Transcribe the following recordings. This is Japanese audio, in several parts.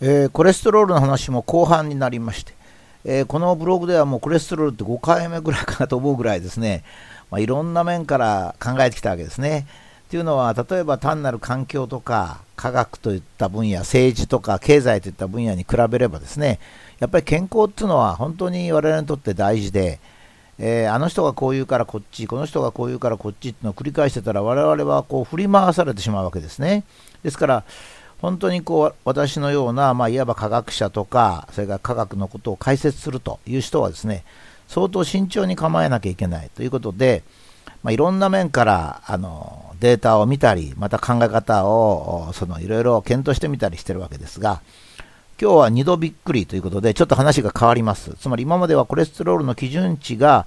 えー、コレステロールの話も後半になりまして、えー、このブログではもうコレステロールって5回目ぐらいかなと思うぐらいですね、まあ、いろんな面から考えてきたわけですね。というのは例えば単なる環境とか科学といった分野政治とか経済といった分野に比べればですねやっぱり健康っていうのは本当に我々にとって大事で、えー、あの人がこう言うからこっちこの人がこう言うからこっちっていうのを繰り返してたら我々はこう振り回されてしまうわけですねですから本当にこう私のような、まあ、いわば科学者とか、それから科学のことを解説するという人はですね、相当慎重に構えなきゃいけないということで、まあ、いろんな面からあのデータを見たり、また考え方をそのいろいろ検討してみたりしてるわけですが、今日は2度びっくりということで、ちょっと話が変わります。つまり今まではコレステロールの基準値が、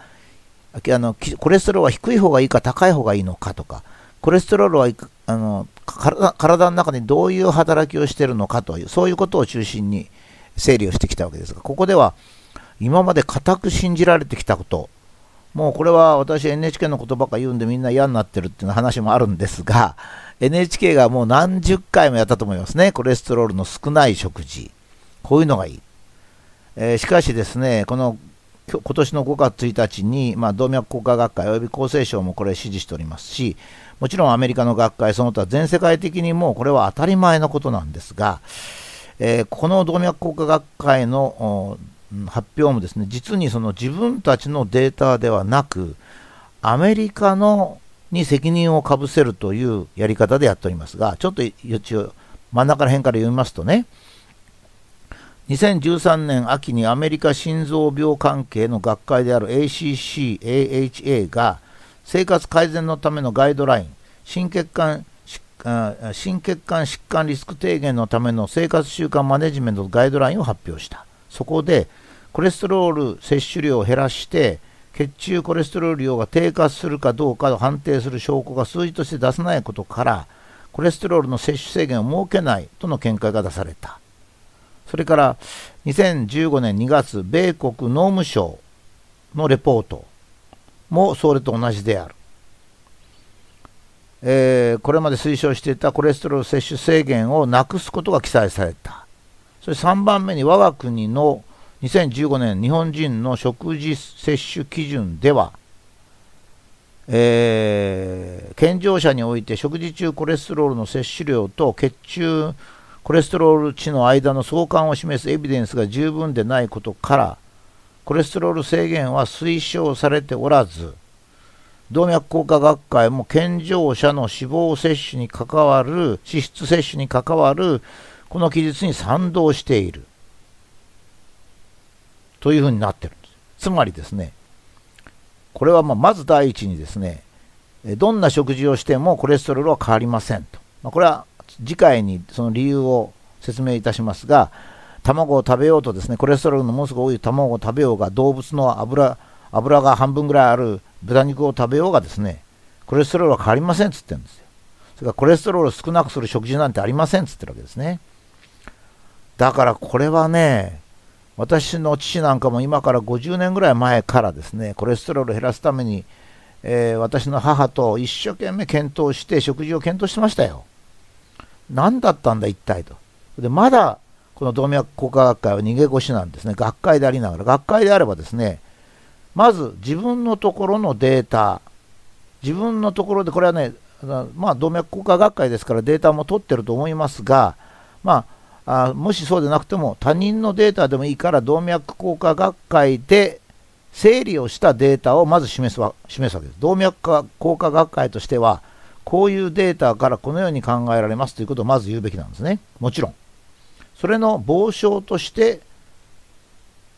あのコレステロールは低い方がいいか高い方がいいのかとか、コレステロールはあの体の中にどういう働きをしているのかというそういうことを中心に整理をしてきたわけですがここでは今まで固く信じられてきたこともうこれは私 NHK のことばか言うんでみんな嫌になってるっていう話もあるんですが NHK がもう何十回もやったと思いますねコレステロールの少ない食事こういうのがいい、えー、しかしですねこの今年の5月1日に、まあ、動脈硬化学会及び厚生省もこれ支持しておりますし、もちろんアメリカの学会、その他全世界的にもこれは当たり前のことなんですが、えー、この動脈硬化学会の発表もですね、実にその自分たちのデータではなく、アメリカのに責任をかぶせるというやり方でやっておりますが、ちょっと一応真ん中ら辺から読みますとね、2013年秋にアメリカ心臓病関係の学会である ACCAHA が生活改善のためのガイドライン心血管心血管疾患リスク低減のための生活習慣マネジメントガイドラインを発表したそこでコレステロール摂取量を減らして血中コレステロール量が低下するかどうかを判定する証拠が数字として出せないことからコレステロールの摂取制限を設けないとの見解が出されたそれから2015年2月、米国農務省のレポートもそれと同じである。えー、これまで推奨していたコレステロール摂取制限をなくすことが記載された。それ3番目に我が国の2015年日本人の食事摂取基準では、えー、健常者において食事中コレステロールの摂取量と血中コレステロール値の間の相関を示すエビデンスが十分でないことからコレステロール制限は推奨されておらず動脈硬化学会も健常者の脂肪摂取に関わる脂質摂取に関わるこの記述に賛同しているというふうになってるんですつまりですねこれはままず第一にですねどんな食事をしてもコレステロールは変わりませんと、まあ、これは次回にその理由を説明いたしますが、卵を食べようとですね、コレステロールのものすごい多い卵を食べようが、動物の油、油が半分ぐらいある豚肉を食べようがですね、コレステロールは変わりませんっつってるんですよ。それからコレステロールを少なくする食事なんてありませんっつってるわけですね。だからこれはね、私の父なんかも今から50年ぐらい前からですね、コレステロールを減らすために、えー、私の母と一生懸命検討して食事を検討してましたよ。何だったんだ一体と。で、まだ、この動脈硬化学会は逃げ腰なんですね。学会でありながら。学会であればですね、まず自分のところのデータ、自分のところで、これはね、まあ、動脈硬化学会ですからデータも取ってると思いますが、まあ、あもしそうでなくても他人のデータでもいいから動脈硬化学会で整理をしたデータをまず示すわ示すわけです。動脈硬化学会としてはこういうデータからこのように考えられますということをまず言うべきなんですね。もちろん。それの傍証として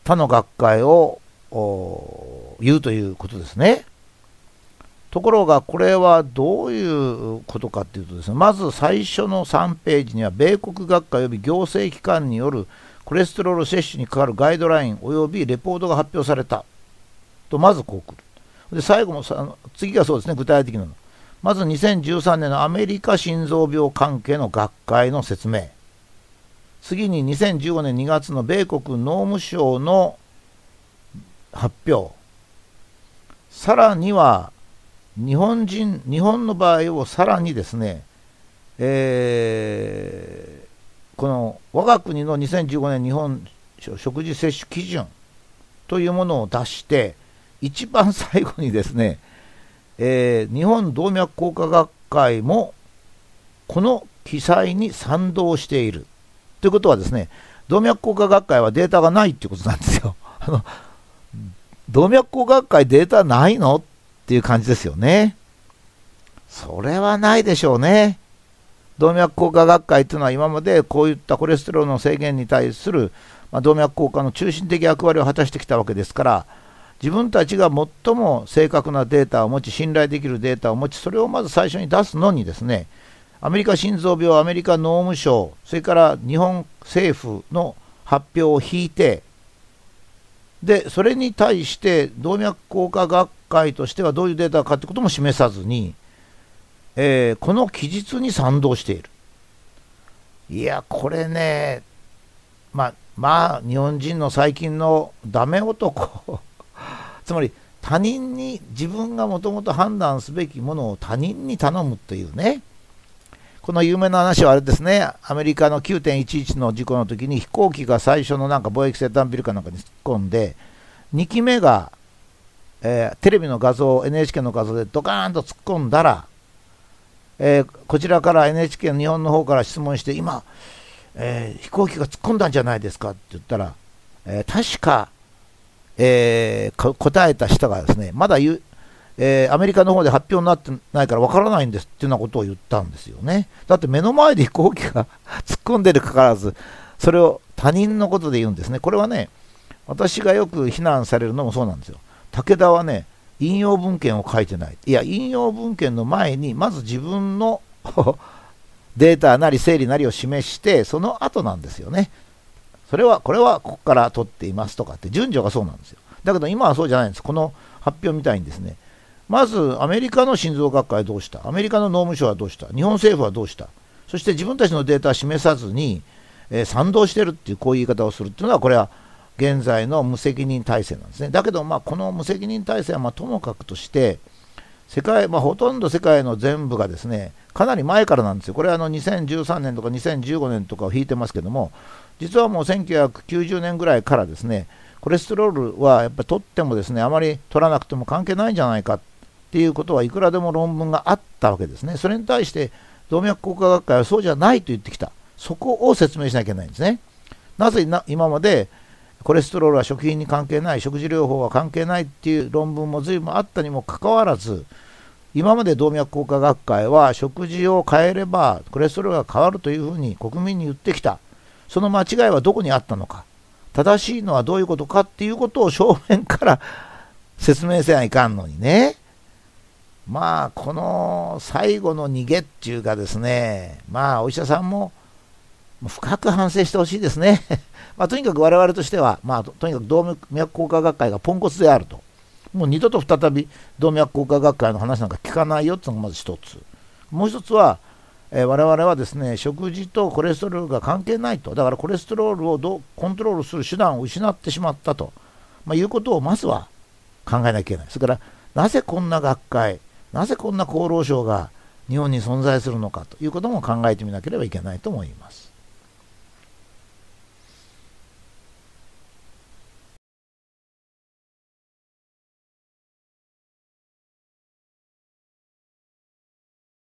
他の学会を言うということですね。ところがこれはどういうことかっていうとですねまず最初の3ページには米国学会及び行政機関によるコレステロール摂取にかかるガイドライン及びレポートが発表されたとまずこうくるで最後もさ次がそうですね具体的なのまず2013年のアメリカ心臓病関係の学会の説明。次に2015年2月の米国農務省の発表。さらには、日本人、日本の場合をさらにですね、えー、この我が国の2015年日本食事摂取基準というものを出して、一番最後にですね、えー、日本動脈硬化学会もこの記載に賛同している。ということはですね、動脈硬化学会はデータがないっていうことなんですよ。あの動脈硬化学会データないのっていう感じですよね。それはないでしょうね。動脈硬化学会というのは今までこういったコレステロールの制限に対する、まあ、動脈硬化の中心的役割を果たしてきたわけですから、自分たちが最も正確なデータを持ち信頼できるデータを持ちそれをまず最初に出すのにですねアメリカ心臓病アメリカ農務省それから日本政府の発表を引いてでそれに対して動脈硬化学会としてはどういうデータかということも示さずに、えー、この記述に賛同しているいやこれねまあまあ日本人の最近のダメ男つまり他人に自分がもともと判断すべきものを他人に頼むというねこの有名な話はあれですねアメリカの9.11の事故の時に飛行機が最初のなんか貿易セ産ンビルかなんかに突っ込んで2機目が、えー、テレビの画像 NHK の画像でドカーンと突っ込んだら、えー、こちらから NHK の日本の方から質問して今、えー、飛行機が突っ込んだんじゃないですかって言ったら、え確かえー、答えた人がですね、まだ言う、えー、アメリカの方で発表になってないからわからないんですっていうようなことを言ったんですよね。だって目の前で飛行機が 突っ込んでるかかわらず、それを他人のことで言うんですね。これはね、私がよく非難されるのもそうなんですよ。武田はね、引用文献を書いてない。いや、引用文献の前に、まず自分の データなり整理なりを示して、その後なんですよね。それは、これはここから取っていますとかって順序がそうなんですよ。だけど今はそうじゃないんです。この発表みたいにですね、まずアメリカの心臓学会はどうしたアメリカの農務省はどうした日本政府はどうしたそして自分たちのデータを示さずに、えー、賛同してるっていうこういう言い方をするっていうのはこれは現在の無責任体制なんですね。だけど、まあ、この無責任体制はまともかくとして世界、まあ、ほとんど世界の全部がですねかなり前からなんですよ。これあの2013年とか2015年とかを引いてますけども、実はもう1990年ぐらいからですね、コレステロールはやっぱり取ってもですね、あまり取らなくても関係ないんじゃないかっていうことはいくらでも論文があったわけですね。それに対して動脈硬化学会はそうじゃないと言ってきた。そこを説明しなきゃいけないんですね。なぜ今までコレステロールは食品に関係ない、食事療法は関係ないっていう論文も随分あったにもかかわらず、今まで動脈硬化学会は食事を変えればコレステロールが変わるというふうに国民に言ってきた。その間違いはどこにあったのか。正しいのはどういうことかっていうことを正面から説明せないかんのにね。まあ、この最後の逃げっていうかですね、まあ、お医者さんも深く反省してほしいですね。まあ、とにかく我々としては、まあ、とにかく動脈硬化学会がポンコツであると。もう二度と再び動脈硬化学会の話なんか聞かないよっていうのがまず一つ。もう一つは、えー、我々はですね食事とコレステロールが関係ないとだからコレステロールをどコントロールする手段を失ってしまったと、まあ、いうことをまずは考えなきゃいけないそれからなぜこんな学会なぜこんな厚労省が日本に存在するのかということも考えてみなければいけないと思います。